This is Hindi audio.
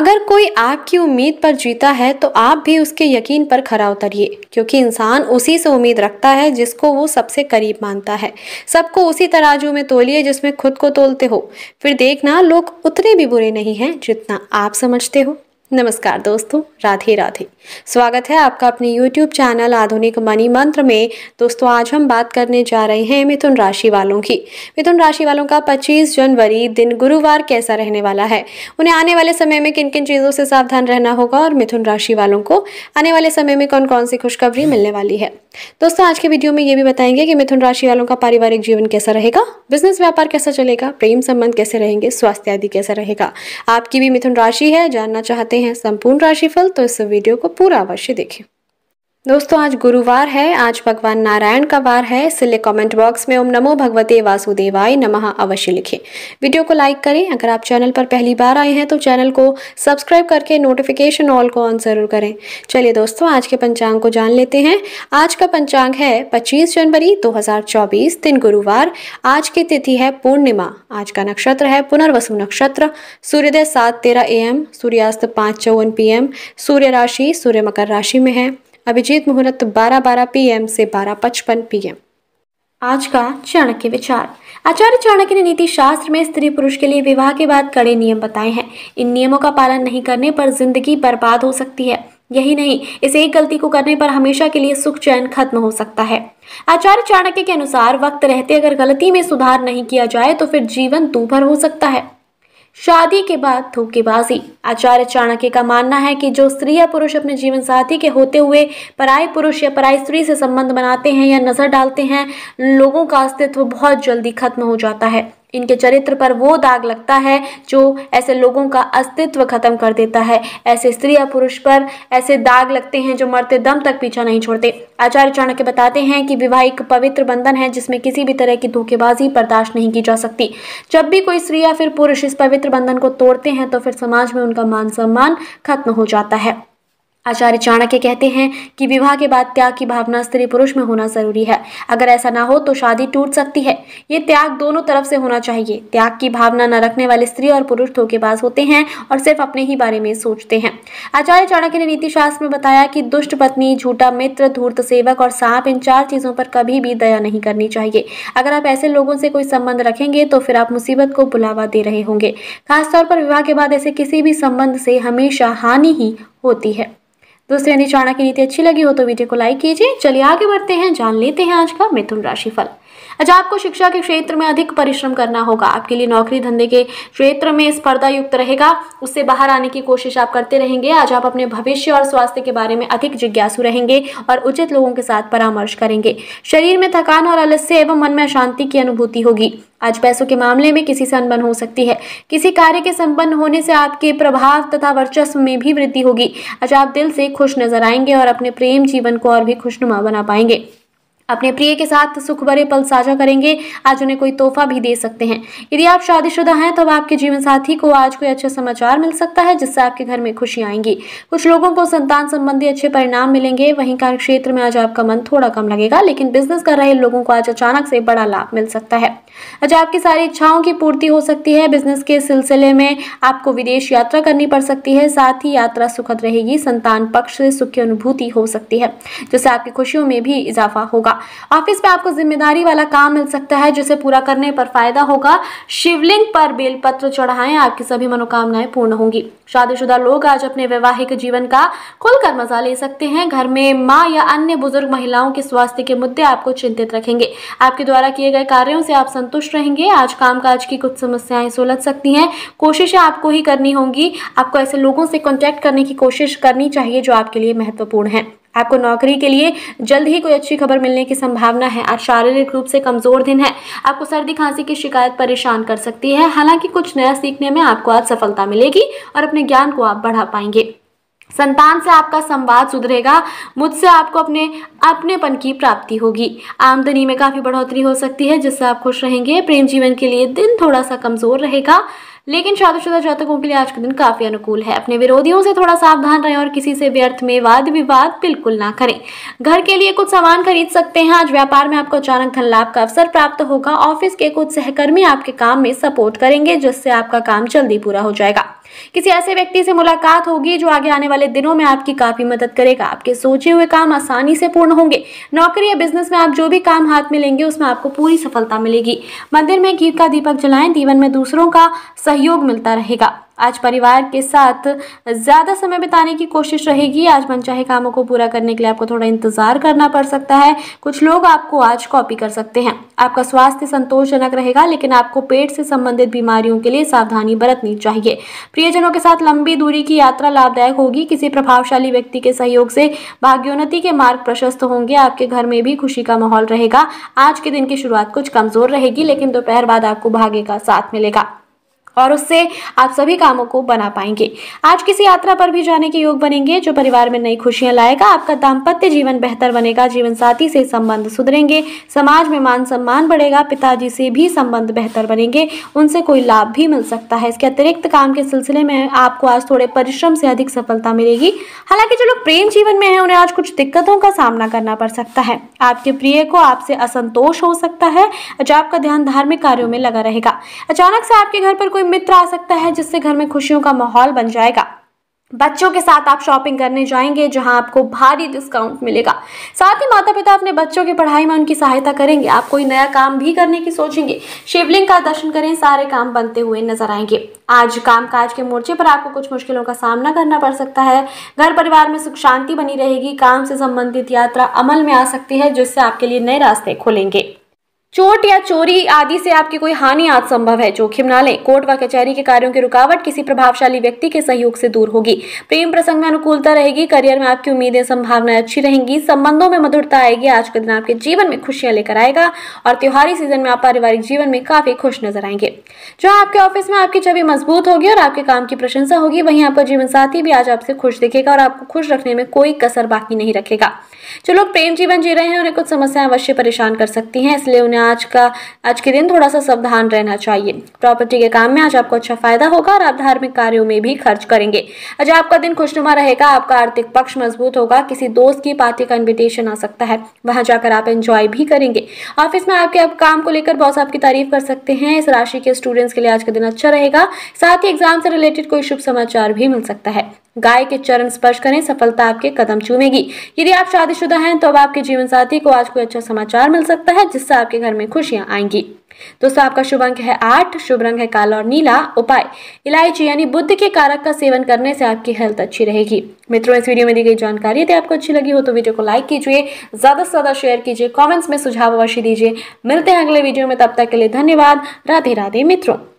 अगर कोई आपकी उम्मीद पर जीता है तो आप भी उसके यकीन पर खरा उतरिए क्योंकि इंसान उसी से उम्मीद रखता है जिसको वो सबसे करीब मानता है सबको उसी तराजू में तोलिए जिसमें खुद को तोलते हो फिर देखना लोग उतने भी बुरे नहीं हैं जितना आप समझते हो नमस्कार दोस्तों राधे राधे स्वागत है आपका अपने YouTube चैनल आधुनिक मनी मंत्र में दोस्तों आज हम बात करने जा रहे हैं मिथुन राशि वालों की मिथुन राशि वालों का 25 जनवरी दिन गुरुवार कैसा रहने वाला है उन्हें आने वाले समय में किन किन चीज़ों से सावधान रहना होगा और मिथुन राशि वालों को आने वाले समय में कौन कौन सी खुशखबरी मिलने वाली है दोस्तों आज के वीडियो में ये भी बताएंगे कि मिथुन राशि वालों का पारिवारिक जीवन कैसा रहेगा बिजनेस व्यापार कैसा चलेगा प्रेम संबंध कैसे रहेंगे स्वास्थ्य आदि कैसा रहेगा आपकी भी मिथुन राशि है जानना चाहते हैं हैं संपूर्ण राशिफल तो इस वीडियो को पूरा अवश्य देखें दोस्तों आज गुरुवार है आज भगवान नारायण का वार है इसलिए कमेंट बॉक्स में ओम नमो भगवते वासुदेवाय नमः अवश्य लिखें वीडियो को लाइक करें अगर आप चैनल पर पहली बार आए हैं तो चैनल को सब्सक्राइब करके नोटिफिकेशन ऑल को ऑन ज़रूर करें चलिए दोस्तों आज के पंचांग को जान लेते हैं आज का पंचांग है पच्चीस जनवरी दो दिन गुरुवार आज की तिथि है पूर्णिमा आज का नक्षत्र है पुनर्वसु नक्षत्र सूर्योदय सात तेरह ए सूर्यास्त पाँच चौवन पी सूर्य राशि सूर्य मकर राशि में है अभिजीत मुहूर्त 12 बारह पीएम से 12 पचपन पीएम आज का चाणक्य विचार आचार्य चाणक्य ने नीति शास्त्र में स्त्री पुरुष के लिए विवाह के बाद कड़े नियम बताए हैं इन नियमों का पालन नहीं करने पर जिंदगी बर्बाद हो सकती है यही नहीं इस एक गलती को करने पर हमेशा के लिए सुख चयन खत्म हो सकता है आचार्य चाणक्य के अनुसार वक्त रहते अगर गलती में सुधार नहीं किया जाए तो फिर जीवन दूभर हो सकता है शादी के बाद धोखेबाजी आचार्य चाणक्य का मानना है कि जो स्त्री या पुरुष अपने जीवन साथी के होते हुए पराय पुरुष या पराय स्त्री से संबंध बनाते हैं या नजर डालते हैं लोगों का अस्तित्व बहुत जल्दी खत्म हो जाता है इनके चरित्र पर वो दाग लगता है जो ऐसे लोगों का अस्तित्व खत्म कर देता है ऐसे स्त्री या पुरुष पर ऐसे दाग लगते हैं जो मरते दम तक पीछा नहीं छोड़ते आचार्य चाणक्य बताते हैं कि विवाह एक पवित्र बंधन है जिसमें किसी भी तरह की धोखेबाजी बर्दाश्त नहीं की जा सकती जब भी कोई स्त्री या फिर पुरुष इस पवित्र बंधन को तोड़ते हैं तो फिर समाज में उनका मान सम्मान खत्म हो जाता है आचार्य चाणक्य कहते हैं कि विवाह के बाद त्याग की भावना स्त्री पुरुष में होना जरूरी है अगर ऐसा ना हो तो शादी टूट सकती है ये त्याग दोनों तरफ से होना चाहिए त्याग की भावना न रखने वाले स्त्री और पुरुष धोखेबाज होते हैं और सिर्फ अपने ही बारे में सोचते हैं आचार्य चाणक्य ने नीतिशास्त्र में बताया कि दुष्ट पत्नी झूठा मित्र धूर्त सेवक और सांप इन चार चीजों पर कभी भी दया नहीं करनी चाहिए अगर आप ऐसे लोगों से कोई संबंध रखेंगे तो फिर आप मुसीबत को बुलावा दे रहे होंगे खासतौर पर विवाह के बाद ऐसे किसी भी संबंध से हमेशा हानि ही होती है दोस्तों यदि चाणक्य नीति अच्छी लगी हो तो वीडियो को लाइक कीजिए चलिए आगे बढ़ते हैं जान लेते हैं आज का मिथुन राशि फल अच्छा आपको शिक्षा के क्षेत्र में अधिक परिश्रम करना होगा आपके लिए नौकरी धंधे के क्षेत्र में स्पर्धा युक्त रहेगा उससे बाहर आने की कोशिश आप करते रहेंगे आज आप अपने भविष्य और स्वास्थ्य के बारे में अधिक जिज्ञासु रहेंगे और उचित लोगों के साथ परामर्श करेंगे शरीर में थकान और आलस्य एवं मन में अशांति की अनुभूति होगी आज पैसों के मामले में किसी से अनबन हो सकती है किसी कार्य के संपन्न होने से आपके प्रभाव तथा वर्चस्व में भी वृद्धि होगी आज अच्छा, आप दिल से खुश नजर आएंगे और अपने प्रेम जीवन को और भी खुशनुमा बना पाएंगे अपने प्रिय के साथ सुख भरे पल साझा करेंगे आज उन्हें कोई तोहफा भी दे सकते हैं यदि आप शादीशुदा हैं तो आपके जीवन साथी को आज कोई अच्छा समाचार मिल सकता है जिससे आपके घर में खुशी आएंगी कुछ लोगों को संतान संबंधी अच्छे परिणाम मिलेंगे वहीं कार्य क्षेत्र में आज आपका मन थोड़ा कम लगेगा लेकिन बिजनेस कर रहे लोगों को आज अचानक से बड़ा लाभ मिल सकता है आज आपकी सारी इच्छाओं की पूर्ति हो सकती है बिजनेस के सिलसिले में आपको विदेश यात्रा करनी पड़ सकती है साथ ही यात्रा सुखद रहेगी संतान पक्ष से सुख की अनुभूति हो सकती है जिससे आपकी खुशियों में भी इजाफा होगा ऑफिस में आपको जिम्मेदारी वाला काम मिल सकता है जिसे पूरा करने पर फायदा होगा शिवलिंग पर बेलपत्र चढ़ाएं आपकी सभी मनोकामनाएं पूर्ण होंगी शादीशुदा लोग आज अपने वैवाहिक जीवन का खुलकर मजा ले सकते हैं घर में माँ या अन्य बुजुर्ग महिलाओं के स्वास्थ्य के मुद्दे आपको चिंतित रखेंगे आपके द्वारा किए गए कार्यों से आप संतुष्ट रहेंगे आज कामकाज की कुछ समस्याएं सुलझ सकती हैं कोशिशें आपको ही करनी होंगी आपको ऐसे लोगों से कॉन्टैक्ट करने की कोशिश करनी चाहिए जो आपके लिए महत्वपूर्ण है आपको नौकरी के लिए जल्द ही कोई अच्छी खबर मिलने की संभावना है आज शारीरिक रूप से कमजोर दिन है आपको सर्दी खांसी की शिकायत परेशान कर सकती है हालांकि कुछ नया सीखने में आपको आज सफलता मिलेगी और अपने ज्ञान को आप बढ़ा पाएंगे संतान से आपका संवाद सुधरेगा मुझसे आपको अपने अपनेपन की प्राप्ति होगी आमदनी में काफ़ी बढ़ोतरी हो सकती है जिससे आप खुश रहेंगे प्रेम जीवन के लिए दिन थोड़ा सा कमज़ोर रहेगा लेकिन शादीशुदा जातकों के लिए आज का दिन काफी अनुकूल है अपने विरोधियों से थोड़ा सावधान रहें और किसी से व्यर्थ में वाद विवाद बिल्कुल ना करें घर के लिए कुछ सामान खरीद सकते हैं आज व्यापार में आपको अचानक धन लाभ का अवसर प्राप्त होगा ऑफिस के कुछ सहकर्मी आपके काम में सपोर्ट करेंगे जिससे आपका काम जल्दी पूरा हो जाएगा किसी ऐसे व्यक्ति से मुलाकात होगी जो आगे आने वाले दिनों में आपकी काफी मदद करेगा आपके सोचे हुए काम आसानी से पूर्ण होंगे नौकरी या बिजनेस में आप जो भी काम हाथ में लेंगे उसमें आपको पूरी सफलता मिलेगी मंदिर में घी का दीपक जलाएं जीवन में दूसरों का सही सहयोग मिलता रहेगा आज परिवार के साथ ज़्यादा समय बिताने की कोशिश रहेगी आज मनचाहे कामों को पूरा करने के लिए आपको थोड़ा इंतज़ार करना पड़ सकता है कुछ लोग आपको आज कॉपी कर सकते हैं आपका स्वास्थ्य संतोषजनक रहेगा लेकिन आपको पेट से संबंधित बीमारियों के लिए सावधानी बरतनी चाहिए प्रियजनों के साथ लंबी दूरी की यात्रा लाभदायक होगी किसी प्रभावशाली व्यक्ति के सहयोग से भाग्योन्नति के मार्ग प्रशस्त होंगे आपके घर में भी खुशी का माहौल रहेगा आज के दिन की शुरुआत कुछ कमज़ोर रहेगी लेकिन दोपहर बाद आपको भाग्य का साथ मिलेगा और उससे आप सभी कामों को बना पाएंगे आज किसी यात्रा पर भी जाने के योग बनेंगे जो परिवार में नई खुशियां लाएगा आपका दाम्पत्य जीवन बेहतर बनेगा जीवन साथी से संबंध सुधरेंगे समाज में मान सम्मान बढ़ेगा पिताजी से भी संबंध बेहतर बनेंगे उनसे कोई लाभ भी मिल सकता है इसके अतिरिक्त काम के सिलसिले में आपको आज थोड़े परिश्रम से अधिक सफलता मिलेगी हालांकि जो लोग प्रेम जीवन में है उन्हें आज कुछ दिक्कतों का सामना करना पड़ सकता है आपके प्रिय को आपसे असंतोष हो सकता है आज आपका ध्यान धार्मिक कार्यो में लगा रहेगा अचानक से आपके घर पर कोई कोई मित्र आ सकता है जिससे घर में खुशियों का माहौल बन जाएगा बच्चों के साथ आप शॉपिंग करने जाएंगे जहां आपको भारी डिस्काउंट मिलेगा साथ ही माता पिता अपने बच्चों की पढ़ाई में उनकी सहायता करेंगे आप कोई नया काम भी करने की सोचेंगे शिवलिंग का दर्शन करें सारे काम बनते हुए नजर आएंगे आज कामकाज के मोर्चे पर आपको कुछ मुश्किलों का सामना करना पड़ सकता है घर परिवार में सुख शांति बनी रहेगी काम से संबंधित यात्रा अमल में आ सकती है जिससे आपके लिए नए रास्ते खोलेंगे चोट या चोरी आदि से आपकी कोई हानि आज संभव है जोखिम ना लें कोर्ट व कचहरी के कार्यों की रुकावट किसी प्रभावशाली व्यक्ति के सहयोग से दूर होगी प्रेम प्रसंग में अनुकूलता रहेगी करियर में आपकी उम्मीदें संभावनाएं अच्छी रहेंगी संबंधों में मधुरता आएगी आज का दिन आपके जीवन में खुशियां लेकर आएगा और त्योहारी सीजन में आप पारिवारिक जीवन में काफी खुश नजर आएंगे जहां आपके ऑफिस में आपकी छवि मजबूत होगी और आपके काम की प्रशंसा होगी वहीं आपका जीवन साथी भी आज आपसे खुश दिखेगा और आपको खुश रखने में कोई कसर बाकी नहीं रखेगा जो लोग प्रेम जीवन जी रहे हैं उन्हें कुछ समस्याएं अवश्य परेशान कर सकती हैं इसलिए उन्हें हैं आज का आज के दिन थोड़ा सा सावधान रहना चाहिए प्रॉपर्टी के काम में आज आपको अच्छा फायदा होगा और आप धार्मिक कार्यों में भी खर्च करेंगे आज आपका दिन खुशनुमा रहेगा आपका आर्थिक पक्ष मजबूत होगा किसी दोस्त की पार्टी का इन्विटेशन आ सकता है वहां जाकर आप एंजॉय भी करेंगे ऑफिस में आपके आप काम को लेकर बॉस आपकी तारीफ कर सकते हैं इस राशि के स्टूडेंट्स के लिए आज का दिन अच्छा रहेगा साथ ही एग्जाम से रिलेटेड कोई शुभ समाचार भी मिल सकता है गाय के चरण स्पर्श करें सफलता आपके कदम चूमेगी यदि आप शादीशुदा हैं तो अब आपके जीवन साथी को आज कोई अच्छा समाचार मिल सकता है जिससे आपके घर में खुशियां आएंगी दोस्तों आपका शुभ अंक है आठ शुभ रंग है काला और नीला उपाय इलायची यानी बुद्ध के कारक का सेवन करने से आपकी हेल्थ अच्छी रहेगी मित्रों इस वीडियो में दी गई जानकारी यदि आपको अच्छी लगी हो तो वीडियो को लाइक कीजिए ज्यादा से ज्यादा शेयर कीजिए कॉमेंट्स में सुझाव अवश्य दीजिए मिलते हैं अगले वीडियो में तब तक के लिए धन्यवाद राधे राधे मित्रों